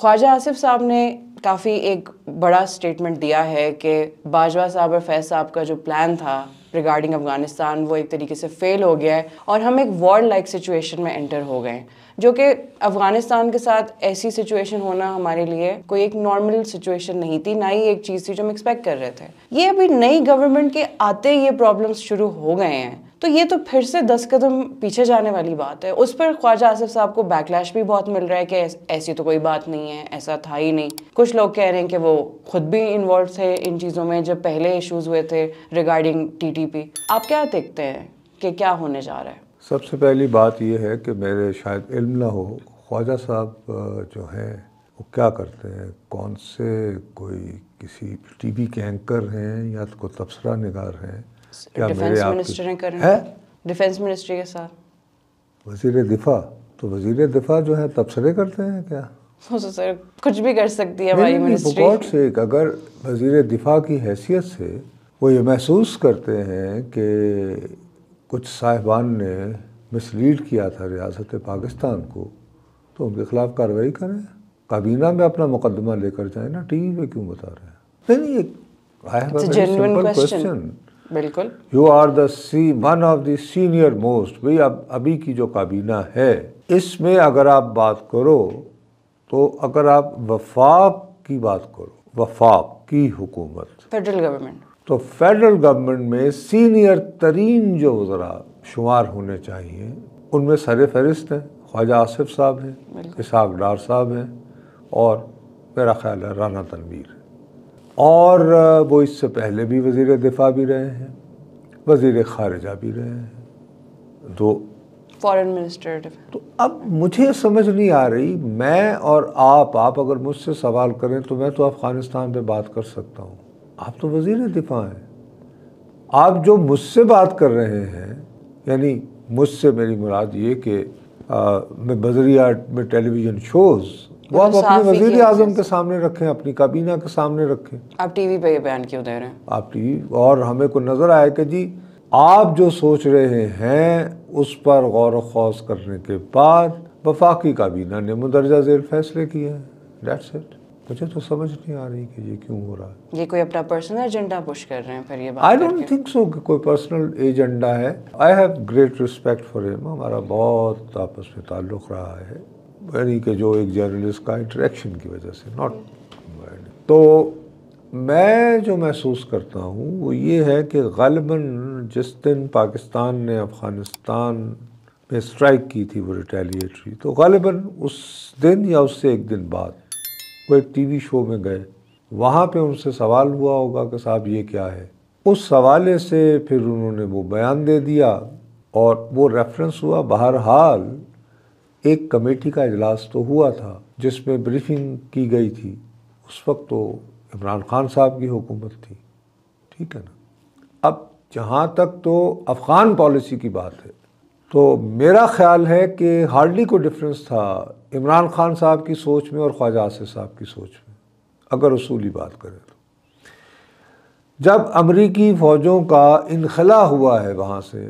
ख्वाजा आसिफ साहब ने काफ़ी एक बड़ा स्टेटमेंट दिया है कि बाजवा साहब और फैज साहब का जो प्लान था रिगार्डिंग अफगानिस्तान वो एक तरीके से फेल हो गया है और हम एक वॉर लाइक सिचुएशन में एंटर हो गए जो कि अफ़गानिस्तान के साथ ऐसी सिचुएशन होना हमारे लिए कोई एक नॉर्मल सिचुएशन नहीं थी ना ही एक चीज़ थी जो हम एक्सपेक्ट कर रहे थे ये अभी नई गवर्नमेंट के आते ये प्रॉब्लम्स शुरू हो गए हैं तो ये तो फिर से दस कदम पीछे जाने वाली बात है उस पर ख्वाजा आसिफ साहब को बैकलैश भी बहुत मिल रहा है कि ऐसी तो कोई बात नहीं है ऐसा था ही नहीं कुछ लोग कह रहे हैं कि वो खुद भी इन्वॉल्व थे इन चीज़ों में जब पहले इश्यूज हुए थे रिगार्डिंग टीटीपी आप क्या देखते हैं कि क्या होने जा रहा है सबसे पहली बात यह है कि मेरे शायद इल्म ना हो ख्वाजा साहब जो हैं वो क्या करते हैं कौन से कोई किसी टीवी के एंकर हैं या तो कोई तबसरा निगार हैं डिफेंस मिनिस्टर हैं करंट है डिफेंस मिनिस्ट्री के साथ वजीर दिफा तो वजीर दिफा जो है तबसरे करते हैं क्या तो सर कुछ भी कर सकती है हमारी मिनिस्ट्री से एक अगर वजीर दिफा की हैसियत से वो ये महसूस करते हैं कि कुछ साहिबान ने मिसलीड किया था रियासत पाकिस्तान को तो उनके ख़िलाफ़ कार्रवाई करें काबीना में अपना मुकदमा लेकर जाए ना टीवी पे क्यों बता रहे हैं नहीं ये आई हैव क्वेश्चन बिल्कुल you are the see one of the senior most भाई अब अभी की जो काबीना है इसमें अगर आप बात करो तो अगर आप वफाक की बात करो वफाक की हुकूमत फेडरल गवर्नमेंट तो फेडरल गवर्नमेंट में सीनियर तरीन जो वजरा शुमार होने चाहिए उनमें सर फहरिस्त हैं ख्वाजा आसिफ साहब हैं इसाक डार साहब हैं और मेरा ख्याल है राना तनवीर है और वो इससे पहले भी वज़ी दिफा भी रहे हैं वज़ी ख़ारजा भी रहे हैं तो फॉरेन मिनिस्टर तो अब मुझे समझ नहीं आ रही मैं और आप आप अगर मुझसे सवाल करें तो मैं तो अफ़गानिस्तान पे बात कर सकता हूँ आप तो वज़ी दिफा हैं आप जो मुझसे बात कर रहे हैं यानी मुझसे मेरी मुराद ये कि मैं बजरिया में टेलीविज़न शोज़ वो आप तो अपने वजीर आजम के सामने रखें अपनी काबीना के सामने रखें आप टीवी पर ये बयान क्यों दे रहे हैं आप टीवी और हमें को नज़र आया कि जी आप जो सोच रहे हैं उस पर गौर खौस करने के बाद वफाकी काबीना ने मुंदरजा जेल फैसले किए हैं डेट्स इट मुझे तो समझ नहीं आ रही कि ये क्यों हो रहा है ये कोई अपना पर्सनल एजेंडा पुश कर रहे हैं फिर ये बात आई डोंट थिंक सो कि कोई पर्सनल एजेंडा है I have great respect for him हमारा बहुत आपस में ताल्लुक़ रहा है यानी कि जो एक जर्नलिस्ट का इंटरेक्शन की वजह से नॉट तो मैं जो महसूस करता हूँ वो ये है कि गलबन जिस दिन पाकिस्तान ने अफ़गानिस्तान में स्ट्राइक की थी वो रिटेलिएटरी तो गलबन उस दिन या उससे एक दिन बाद वो एक टीवी शो में गए वहाँ पे उनसे सवाल हुआ होगा कि साहब ये क्या है उस हवाले से फिर उन्होंने वो बयान दे दिया और वो रेफरेंस हुआ बहरहाल एक कमेटी का इजलास तो हुआ था जिसमें ब्रीफिंग की गई थी उस वक्त तो इमरान खान साहब की हुकूमत थी ठीक है ना अब जहाँ तक तो अफ़गान पॉलिसी की बात है तो मेरा ख्याल है कि हार्डली को डिफरेंस था इमरान खान साहब की सोच में और ख्वाजा आसिफ साहब की सोच में अगर असूली बात करें तो जब अमरीकी फ़ौजों का इनखला हुआ है वहाँ से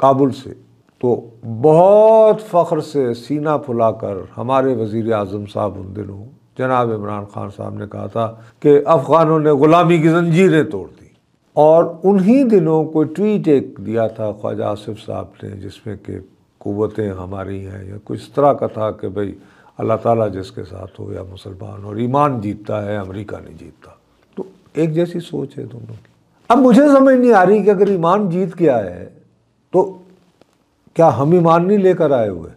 काबुल से तो बहुत फ़ख्र से सीना फुलाकर हमारे वज़ी अजम साहब उन दिनों जनाब इमरान खान साहब ने कहा था कि अफ़गानों ने ग़ुलामी की जंजीरें तोड़ दी और उन्हीं दिनों कोई ट्वीट एक दिया था ख्वाजा आसिफ साहब ने जिसमें कि कुतें हमारी हैं या कुछ इस तरह का था कि भाई अल्लाह ताला जिसके साथ हो या मुसलमान और ईमान जीतता है अमेरिका नहीं जीतता तो एक जैसी सोच है दोनों की अब मुझे समझ नहीं आ रही कि अगर ईमान जीत गया है तो क्या हम ईमान नहीं लेकर आए हुए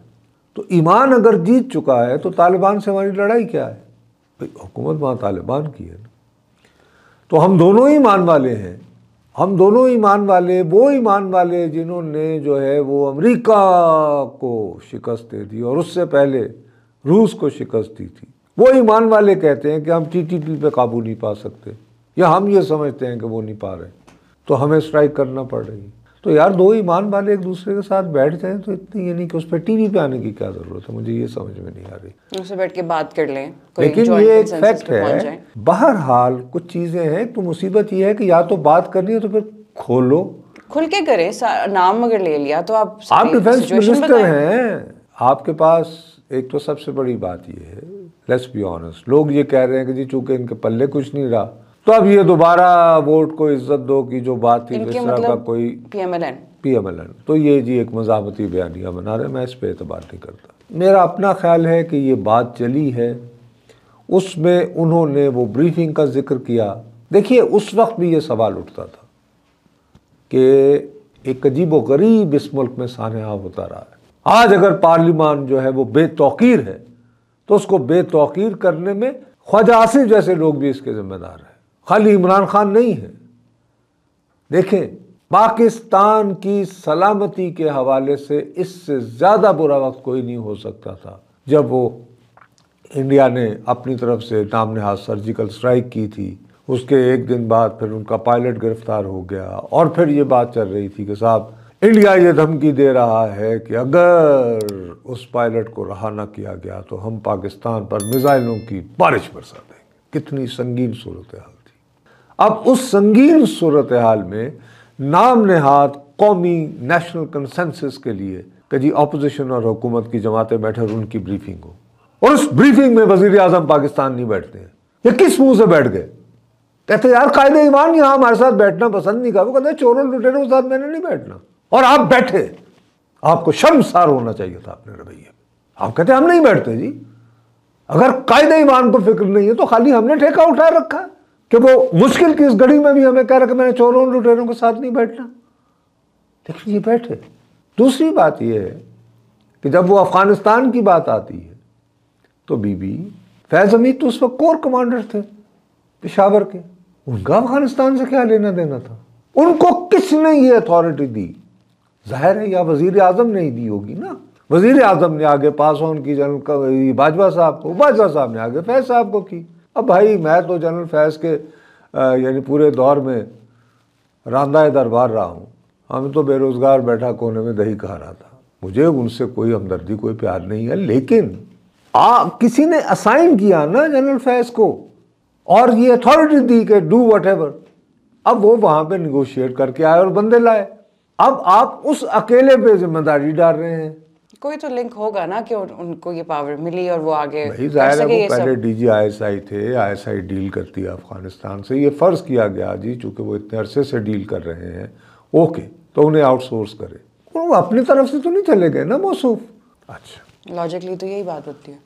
तो ईमान अगर जीत चुका है तो तालिबान से हमारी लड़ाई क्या है भाई हुकूमत वहाँ तालिबान की है ना तो हम दोनों ही ईमान वाले हैं हम दोनों ईमान वाले वो ईमान वाले जिन्होंने जो है वो अमेरिका को शिकस्त दे दी और उससे पहले रूस को शिकस्त दी थी वो ईमान वाले कहते हैं कि हम टीटीपी पे काबू नहीं पा सकते या हम ये समझते हैं कि वो नहीं पा रहे तो हमें स्ट्राइक करना पड़ रही है तो यार दो ईमान वाले एक दूसरे के साथ बैठ जाएं तो इतनी ये नहीं कि उस पर टीवी पे आने की क्या ज़रूरत है मुझे ये समझ में नहीं आ रही उसे बैठ के बात कर लें लेकिन ये एक फैक्ट है हाल कुछ चीज़ें हैं तो मुसीबत ये है कि या तो बात करनी है तो फिर खोलो खुल के करे नाम अगर ले लिया तो आप आप डिफेंस मिनिस्टर हैं आपके पास एक तो सबसे बड़ी बात ये है लेट्स बी ऑनेस्ट लोग ये कह रहे हैं कि जी चूंकि इनके पल्ले कुछ नहीं रहा तो अब ये दोबारा वोट को इज्जत दो की जो बात थी इस मतलब का कोई पीएमएलएन पीएमएलएन तो ये जी एक मजामती बयानिया बना रहे मैं इस पर एतबार नहीं करता मेरा अपना ख्याल है कि ये बात चली है उसमें उन्होंने वो ब्रीफिंग का जिक्र किया देखिए उस वक्त भी ये सवाल उठता था कि एक अजीब व गरीब इस मुल्क में सानहा होता रहा है आज अगर पार्लिमान जो है वो बेतौकीर है तो उसको बेतौकीर करने में ख्वाजा आसिफ जैसे लोग भी इसके ज़िम्मेदार हैं खाली इमरान खान नहीं है देखें पाकिस्तान की सलामती के हवाले से इससे ज़्यादा बुरा वक्त कोई नहीं हो सकता था जब वो इंडिया ने अपनी तरफ से नाम नहाज सर्जिकल स्ट्राइक की थी उसके एक दिन बाद फिर उनका पायलट गिरफ्तार हो गया और फिर ये बात चल रही थी कि साहब इंडिया ये धमकी दे रहा है कि अगर उस पायलट को रहा ना किया गया तो हम पाकिस्तान पर मिज़ाइलों की बारिश बरसा देंगे कितनी संगीन सूरत हाल अब उस संगीन सूरत हाल में नाम नेहाद कौमी नेशनल कंसेंसस के लिए कि जी अपोजिशन और हुकूमत की जमातें बैठे और उनकी ब्रीफिंग हो और उस ब्रीफिंग में वजीर आजम पाकिस्तान नहीं बैठते हैं ये किस मुंह से बैठ गए कहते यार कायदे ईमान यहां हमारे साथ बैठना पसंद नहीं करो वो कहते चोरों लुटेरों के साथ मैंने नहीं बैठना और आप बैठे आपको शर्मसार होना चाहिए था अपने रवैये आप कहते हम नहीं बैठते जी अगर कायदे ईमान को फिक्र नहीं है तो खाली हमने ठेका उठा रखा है क्योंकि मुश्किल की इस घड़ी में भी हमें कह रहा कि मैंने चोरों लुटेरों के साथ नहीं बैठना लेकिन ये बैठे दूसरी बात यह है कि जब वो अफगानिस्तान की बात आती है तो बीबी फैज हमीद तो उस वक्त कोर कमांडर थे पिशावर के उनका अफगानिस्तान से क्या लेना देना था उनको किसने ये अथॉरिटी दी जाहिर है या वजीर आजम ने ही दी होगी ना वजीर आजम ने आगे पास ऑन की जनरल बाजवा साहब को बाजवा साहब ने आगे फैज साहब को की अब भाई मैं तो जनरल फैज़ के यानी पूरे दौर में रांदाए दरबार रहा हूँ हम तो बेरोज़गार बैठा कोने में दही खा रहा था मुझे उनसे कोई हमदर्दी कोई प्यार नहीं है लेकिन आ किसी ने असाइन किया ना जनरल फैज़ को और ये अथॉरिटी दी कि डू वट अब वो वहाँ पे निगोशिएट करके आए और बंदे लाए अब आप उस अकेले पे जिम्मेदारी डाल रहे हैं कोई तो लिंक होगा ना कि उन, उनको ये पावर मिली और वो आगे जाहिर है वो पहले D G I S I थे आईएसआई डील करती है अफगानिस्तान से ये फ़र्ज़ किया गया जी चूँकि वो इतने अरसे से डील कर रहे हैं ओके तो उन्हें आउटसोर्स करे वो अपनी तरफ से तो नहीं चले गए ना मौसू अच्छा लॉजिकली तो यही बात होती है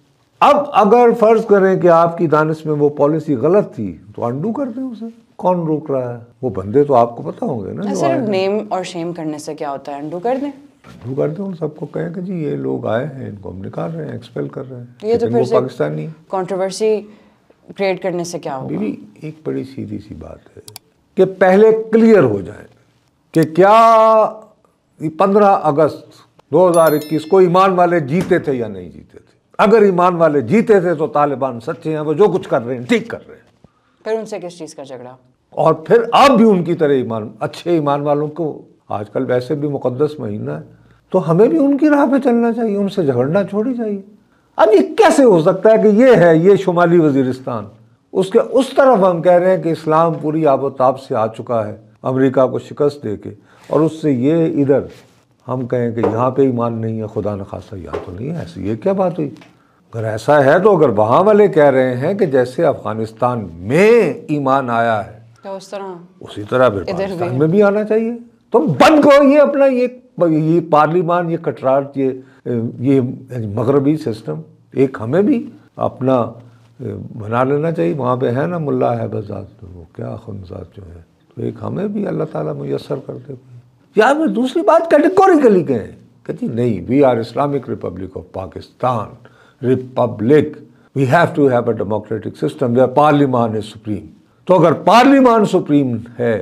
अब अगर फ़र्ज़ करें कि आपकी दानिश में वो पॉलिसी गलत थी तो अंडू कर दें उसे कौन रोक रहा है वो बंदे तो आपको पता होंगे ना सिर्फ नेम और शेम करने से क्या होता है अंडू कर दें रद्दू कर दो सबको कहें कि जी ये लोग आए हैं इनको हम निकाल रहे हैं एक्सपेल कर रहे हैं ये तो फिर से पाकिस्तानी कंट्रोवर्सी क्रिएट करने से क्या होगा बीबी एक बड़ी सीधी सी बात है कि पहले क्लियर हो जाए कि क्या पंद्रह अगस्त 2021 को ईमान वाले जीते थे या नहीं जीते थे अगर ईमान वाले जीते थे तो तालिबान सच्चे हैं वो जो कुछ कर रहे हैं ठीक कर रहे हैं फिर उनसे किस चीज़ का झगड़ा और फिर आप भी उनकी तरह ईमान अच्छे ईमान वालों को आजकल वैसे भी मुकदस महीना है तो हमें भी उनकी राह पे चलना चाहिए उनसे झगड़ना छोड़ी चाहिए अब ये कैसे हो सकता है कि ये है ये शुमाली वजीरिस्तान उसके उस तरफ हम कह रहे हैं कि इस्लाम पूरी आबोताब से आ चुका है अमेरिका को शिकस्त दे के और उससे ये इधर हम कहें कि यहाँ पे ईमान नहीं है खुदा न खासा यहाँ तो नहीं है ऐसी ये क्या बात हुई अगर ऐसा है तो अगर वहाँ वाले कह रहे हैं कि जैसे अफगानिस्तान में ईमान आया है तो उस तरह उसी तरह में भी आना चाहिए तो बंद करो ये अपना ये ये पार्लिमान ये कटरार ये ये मगरबी सिस्टम एक हमें भी अपना बना लेना चाहिए वहाँ पे है ना मुल्ला है बजाज तो वो क्या खनजात जो है तो एक हमें भी अल्लाह ताला मैसर कर दे यार मैं दूसरी बात कैटेगोरिकली कहें कहती नहीं we are Islamic Republic of Pakistan republic we have to have a democratic system parliament is supreme तो अगर पार्लिमान सुप्रीम है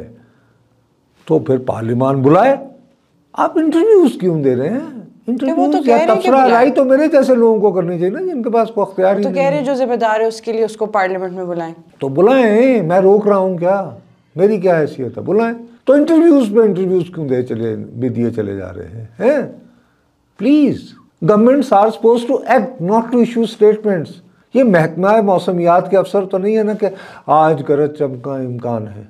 तो फिर पार्लियमान बुलाए आप इंटरव्यूज क्यों दे रहे हैं इंटरव्यू तो, तो, तो मेरे जैसे लोगों को करनी चाहिए ना जिनके पास कोई अख्तियार तो, कह रहे जो जिम्मेदार है उसके लिए उसको पार्लियामेंट में बुलाए तो बुलाए मैं रोक रहा हूँ क्या मेरी क्या हैसियत है बुलाएं तो इंटरव्यूज पे इंटरव्यूज क्यों दे चले भी दिए चले जा रहे हैं हैं please government are suppose to act not to issue statements ये महकमा मौसमियात के अवसर तो नहीं है ना कि आज गरज चमका इम्कान है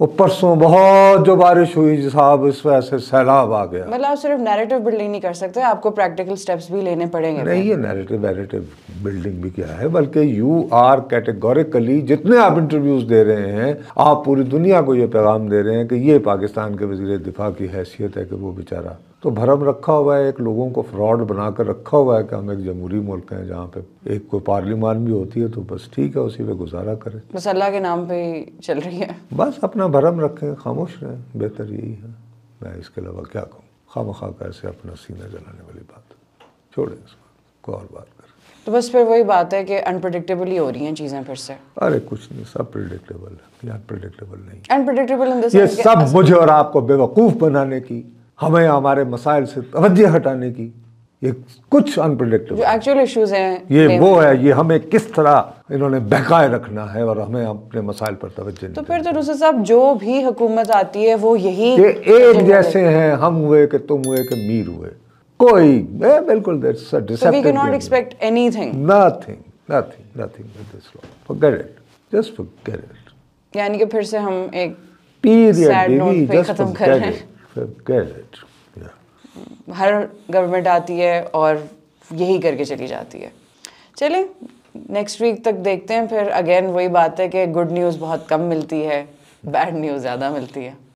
वो परसों बहुत जो बारिश हुई साहब इस वजह से सैलाब आ गया मतलब आप सिर्फ नैरेटिव बिल्डिंग नहीं कर सकते आपको प्रैक्टिकल स्टेप्स भी लेने पड़ेंगे नहीं ये नैरेटिव नैरेटिव बिल्डिंग भी क्या है बल्कि यू आर कैटेगोरिकली जितने आप इंटरव्यूज दे रहे हैं आप पूरी दुनिया को ये पैगाम दे रहे हैं कि ये पाकिस्तान के वजीर दिफा की हैसियत है कि वो बेचारा तो भरम रखा हुआ है एक लोगों को फ्रॉड बना कर रखा हुआ है कि हम एक जमहूरी मुल्क हैं जहाँ पे एक कोई पार्लिमान भी होती है तो बस ठीक है उसी पे गुजारा करें बस अल्लाह के नाम पे चल रही है बस अपना भरम रखें खामोश रहें बेहतर यही है मैं इसके अलावा क्या कहूँ खाम खा कैसे अपना सीना जलाने वाली बात छोड़ें इसको कोई और बात करें तो बस फिर वही बात है कि अनप्रडिक्टेबल ही हो रही हैं चीज़ें फिर से अरे कुछ नहीं सब प्रिडिक्टेबल है अनप्रडिक्टेबल नहीं अनप्रडिक्टेबल ये सब मुझे और आपको बेवकूफ़ बनाने की हमें हमारे मसाइल से तवज्जो हटाने की ये कुछ अनप्रडिक्टेबल जो एक्चुअल इश्यूज हैं ये वो है ये हमें किस तरह इन्होंने बहकाए रखना है और हमें अपने मसाइल पर तवज्जो तो फिर तो रुसे साहब जो भी हुकूमत आती है वो यही ये एक जैसे हैं हम हुए कि तुम हुए कि मीर हुए कोई मैं बिल्कुल that's a deceptive we can not expect anything nothing nothing nothing with this law forget it just forget it यानी कि फिर से हम एक पीरियड जस्ट खत्म कर रहे हैं गैजेट हर गवर्नमेंट आती है और यही करके चली जाती है चले नेक्स्ट वीक तक देखते हैं फिर अगेन वही बात है कि गुड न्यूज़ बहुत कम मिलती है बैड न्यूज़ ज़्यादा मिलती है